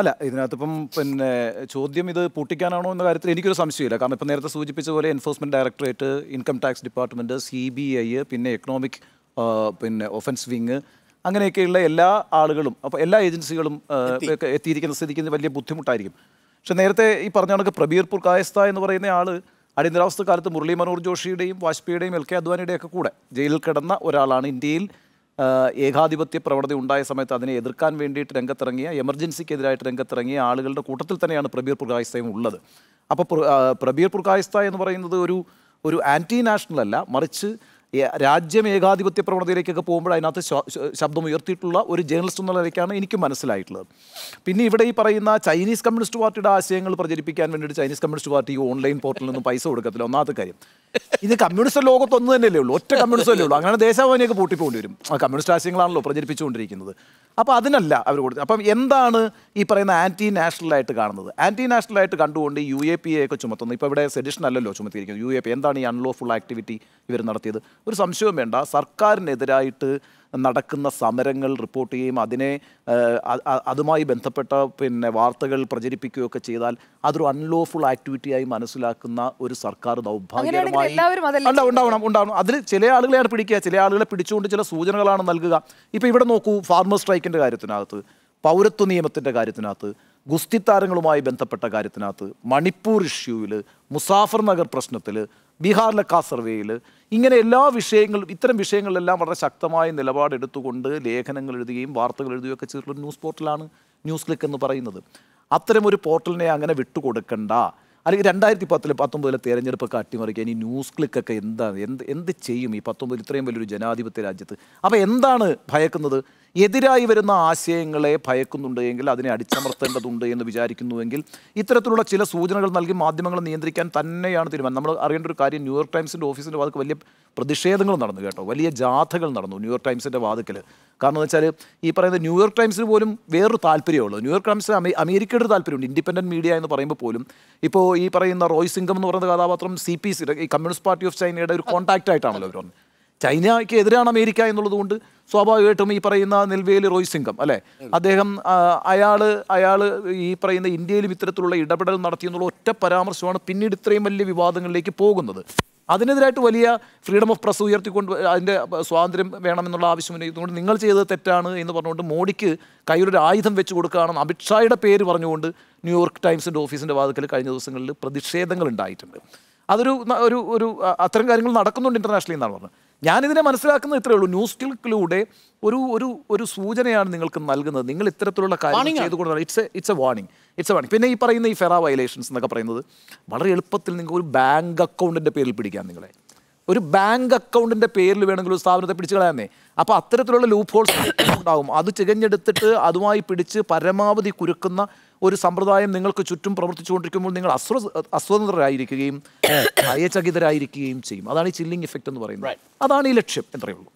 അല്ല ഇതിനകത്ത് ഇപ്പം പിന്നെ ചോദ്യം ഇത് പൂട്ടിക്കാനാണോ എന്ന കാര്യത്തിൽ എനിക്കൊരു സംശയമില്ല കാരണം ഇപ്പം നേരത്തെ സൂചിപ്പിച്ച പോലെ enforcement directorate income tax department C B I പിന്നെ എക്കണോമിക് പിന്നെ ഒഫൻസ് വിങ് അങ്ങനെയൊക്കെയുള്ള എല്ലാ ആളുകളും അപ്പോൾ എല്ലാ ഏജൻസികളും എത്തിയിരിക്കുന്ന സ്ഥിതിക്ക് വലിയ ബുദ്ധിമുട്ടായിരിക്കും പക്ഷെ നേരത്തെ ഈ പറഞ്ഞ കണക്ക് പ്രബീർപൂർ കായസ്ഥ എന്ന് പറയുന്ന ആൾ അടിയന്തരാവസ്ഥ കാലത്ത് മുരളി മനോഹർ ജോഷിയുടെയും വാജ്പേയിയുടെയും എൽ കെ അദ്വാനിയുടെയും ഒക്കെ കൂടെ ജയിലിൽ കിടന്ന ഒരാളാണ് ഇന്ത്യയിൽ ഏകാധിപത്യ പ്രവണത ഉണ്ടായ സമയത്ത് അതിനെ എതിർക്കാൻ വേണ്ടിയിട്ട് രംഗത്തിറങ്ങിയ എമർജൻസിക്കെതിരായിട്ട് രംഗത്തിറങ്ങിയ ആളുകളുടെ കൂട്ടത്തിൽ തന്നെയാണ് പ്രബീർ പുർഗായിസ്തയും ഉള്ളത് അപ്പോൾ പ്രബീർ പുർഗായിസ്ത എന്ന് പറയുന്നത് ഒരു ഒരു ആൻറ്റി നാഷണൽ അല്ല മറിച്ച് രാജ്യം ഏകാധിപത്യ പ്രവണതയിലേക്കൊക്കെ പോകുമ്പോൾ അതിനകത്ത് ശബ്ദം ഉയർത്തിയിട്ടുള്ള ഒരു ജേർണലിസ്റ്റ് എന്നുള്ള നിലയ്ക്കാണ് എനിക്ക് മനസ്സിലായിട്ടുള്ളത് പിന്നെ ഇവിടെ ഈ പറയുന്ന ചൈനീസ് കമ്മ്യൂണിസ്റ്റ് പാർട്ടിയുടെ ആശയങ്ങൾ പ്രചരിപ്പിക്കാൻ വേണ്ടിയിട്ട് ചൈനീസ് കമ്മ്യൂണിസ്റ്റ് പാർട്ടി ഓൺലൈൻ പോർട്ടലിൽ നിന്നും പൈസ കൊടുക്കത്തില്ല ഒന്നാമത്തെ കാര്യം ഇത് കമ്മ്യൂണിസ്റ്റ് ലോകത്ത് ഒന്ന് തന്നെയല്ലേ ഉള്ളൂ ഒറ്റ കമ്മ്യൂണിസ്റ്റ് അല്ലേ ഉള്ളൂ അങ്ങനെ ദേശാഭിമാനിയൊക്കെ പൂട്ടിപ്പോണ്ടി വരും ആ കമ്മ്യൂണിസ്റ്റ് ആശയങ്ങളാണല്ലോ പ്രചരിപ്പിച്ചുകൊണ്ടിരിക്കുന്നത് അപ്പോൾ അതിനല്ല അവർ കൊടുത്തത് അപ്പം എന്താണ് ഈ പറയുന്ന ആൻറ്റി നാഷണലായിട്ട് കാണുന്നത് ആൻറ്റി നാഷണലായിട്ട് കണ്ടുകൊണ്ട് യു എ പി എ ഒക്കെ ചുമത്തുന്നത് ഇപ്പോൾ ഇവിടെ സെഡിഷൻ അല്ലല്ലോ ചുമത്തിയിരിക്കുന്നത് യു എ പി എന്താണ് ഈ അൺലോഫുൾ ആക്ടിവിറ്റി ഇവർ നടത്തിയത് ഒരു സംശയവും വേണ്ട സർക്കാരിനെതിരായിട്ട് നടക്കുന്ന സമരങ്ങൾ റിപ്പോർട്ട് ചെയ്യുകയും അതിനെ അതുമായി ബന്ധപ്പെട്ട പിന്നെ വാർത്തകൾ പ്രചരിപ്പിക്കുകയൊക്കെ ചെയ്താൽ അതൊരു അൺലോഫുൾ ആക്ടിവിറ്റിയായി മനസ്സിലാക്കുന്ന ഒരു സർക്കാർ ദൗർഭാഗ്യമായി അല്ല ഉണ്ടാവണം ഉണ്ടാവണം അതിൽ ചില ആളുകളെയാണ് പിടിക്കുക ചില ആളുകളെ പിടിച്ചുകൊണ്ട് ചില സൂചനകളാണ് നൽകുക ഇപ്പോൾ ഇവിടെ നോക്കൂ ഫാർമർ സ്ട്രൈക്കിൻ്റെ കാര്യത്തിനകത്ത് പൗരത്വ നിയമത്തിൻ്റെ കാര്യത്തിനകത്ത് ഗുസ്തി താരങ്ങളുമായി ബന്ധപ്പെട്ട കാര്യത്തിനകത്ത് മണിപ്പൂർ ഇഷ്യൂവിൽ മുസാഫർ നഗർ പ്രശ്നത്തിൽ ബീഹാറിലെ കാസർവേയിൽ ഇങ്ങനെ എല്ലാ വിഷയങ്ങളും ഇത്തരം വിഷയങ്ങളിലെല്ലാം വളരെ ശക്തമായ നിലപാടെടുത്തുകൊണ്ട് ലേഖനങ്ങൾ എഴുതുകയും വാർത്തകൾ എഴുതുകയും ഒക്കെ ചെയ്തിട്ടുള്ള ന്യൂസ് പോർട്ടലാണ് ന്യൂസ് ക്ലിക്ക് എന്ന് പറയുന്നത് ഒരു പോർട്ടലിനെ അങ്ങനെ വിട്ടുകൊടുക്കണ്ട അല്ലെങ്കിൽ രണ്ടായിരത്തി പത്തിലെ പത്തൊമ്പതിലെ തെരഞ്ഞെടുപ്പൊക്കെ അട്ടിമറിക്കാൻ ഈ ന്യൂസ് ക്ലിക്കൊക്കെ എന്താണ് എന്ത് എന്ത് ചെയ്യും ഈ പത്തൊമ്പതിൽ ഇത്രയും വലിയൊരു ജനാധിപത്യ രാജ്യത്ത് അപ്പോൾ എന്താണ് ഭയക്കുന്നത് എതിരായി വരുന്ന ആശയങ്ങളെ ഭയക്കുന്നുണ്ട് എങ്കിൽ അതിനെ അടിച്ചമർത്തേണ്ടതുണ്ട് എന്ന് വിചാരിക്കുന്നുവെങ്കിൽ ഇത്തരത്തിലുള്ള ചില സൂചനകൾ നൽകി മാധ്യമങ്ങൾ നിയന്ത്രിക്കാൻ തന്നെയാണ് തീരുമാനം നമ്മൾ അറിയേണ്ട ഒരു കാര്യം ന്യൂയോർക്ക് ടൈംസിൻ്റെ ഓഫീസിൻ്റെ വാതിൽ വലിയ പ്രതിഷേധങ്ങൾ നടന്നു കേട്ടോ വലിയ ജാഥകൾ നടന്നു ന്യൂയോർക്ക് ടൈംസിൻ്റെ വാതിക്കൽ കാരണം എന്ന് വെച്ചാൽ ഈ പറയുന്ന ന്യൂയോർക്ക് ടൈംസിന് പോലും വേറൊരു താല്പര്യമുള്ളൂ ന്യൂയോർക്ക് ടൈംസ് അമേരിക്കയുടെ താല്പര്യമുണ്ട് ഇൻഡിപെൻഡൻറ്റ് മീഡിയ എന്ന് പറയുമ്പോൾ പോലും ഇപ്പോൾ ഈ പറയുന്ന റോയ് സിംഗം എന്ന് പറയുന്ന കഥാപാത്രം C P C communist party of ചൈനയുടെ ഒരു കോൺടാക്റ്റ് ആയിട്ടാണല്ലോ അവർ ഇവർ ചൈനയ്ക്ക് എതിരാണ് അമേരിക്ക എന്നുള്ളതുകൊണ്ട് സ്വാഭാവികമായിട്ടും ഈ പറയുന്ന നെൽവേലി റോയ് സിംഗം അല്ലേ അദ്ദേഹം അയാൾ അയാൾ ഈ പറയുന്ന ഇന്ത്യയിലും ഇത്തരത്തിലുള്ള ഇടപെടൽ എന്നുള്ള ഒറ്റ പരാമർശമാണ് പിന്നീട് ഇത്രയും വലിയ വിവാദങ്ങളിലേക്ക് പോകുന്നത് അതിനെതിരായിട്ട് വലിയ ഫ്രീഡം ഓഫ് പ്രസ് ഉയർത്തിക്കൊണ്ട് അതിൻ്റെ സ്വാതന്ത്ര്യം വേണമെന്നുള്ള ആവശ്യം ഉന്നയിക്കുന്നതുകൊണ്ട് നിങ്ങൾ ചെയ്തത് തെറ്റാണ് എന്ന് പറഞ്ഞുകൊണ്ട് മോഡിക്ക് കയ്യിലൊരു ആയുധം വെച്ച് കൊടുക്കുകയാണെന്ന് അമിത്ഷായുടെ പേര് പറഞ്ഞുകൊണ്ട് ന്യൂയോർക്ക് ടൈംസിൻ്റെ ഓഫീസിൻ്റെ വാതിക്കൽ കഴിഞ്ഞ ദിവസങ്ങളിൽ പ്രതിഷേധങ്ങൾ ഉണ്ടായിട്ടുണ്ട് അതൊരു ഒരു ഒരു അത്തരം കാര്യങ്ങൾ നടക്കുന്നുണ്ട് ഇൻ്റർനാഷണലി എന്നാണ് പറഞ്ഞത് ഞാനിതിനെ മനസ്സിലാക്കുന്നത് ഇത്രയേ ഉള്ളൂ ന്യൂസ് ക്ലിക്കിലൂടെ ഒരു ഒരു ഒരു സൂചനയാണ് നിങ്ങൾക്ക് നൽകുന്നത് നിങ്ങൾ ഇത്തരത്തിലുള്ള കാര്യങ്ങൾ ചെയ്തുകൊണ്ട് it's a it's a warning it's a warning പിന്നെ ഈ പറയുന്ന ഈ ഫെറ വയലേഷൻസ് എന്നൊക്കെ പറയുന്നത് വളരെ എളുപ്പത്തിൽ നിങ്ങൾക്ക് ഒരു ബാങ്ക് അക്കൗണ്ടിൻ്റെ പേരിൽ പിടിക്കാം നിങ്ങളെ ഒരു ബാങ്ക് അക്കൗണ്ടിൻ്റെ പേരിൽ വേണമെങ്കിൽ ഒരു സ്ഥാപനത്തെ പിടിച്ചു കളയാന്നേ അപ്പോൾ അത്തരത്തിലുള്ള ലൂപ്പ് ഹോൾസ് ഉണ്ടാകും അത് ചികഞ്ഞെടുത്തിട്ട് അതുമായി പിടിച്ച് പരമാവധി കുരുക്കുന്ന ഒരു സമ്പ്രദായം നിങ്ങൾക്ക് ചുറ്റും പ്രവർത്തിച്ചുകൊണ്ടിരിക്കുമ്പോൾ നിങ്ങൾ അസ്വ അസ്വതന്ത്രരായിരിക്കുകയും ഭയചകിതരായിരിക്കുകയും ചെയ്യും അതാണ് ഈ ചില്ലിംഗ് ഇഫക്റ്റ് എന്ന് പറയുന്നത് അതാണ് ഈ ലക്ഷ്യം എത്രയുള്ളൂ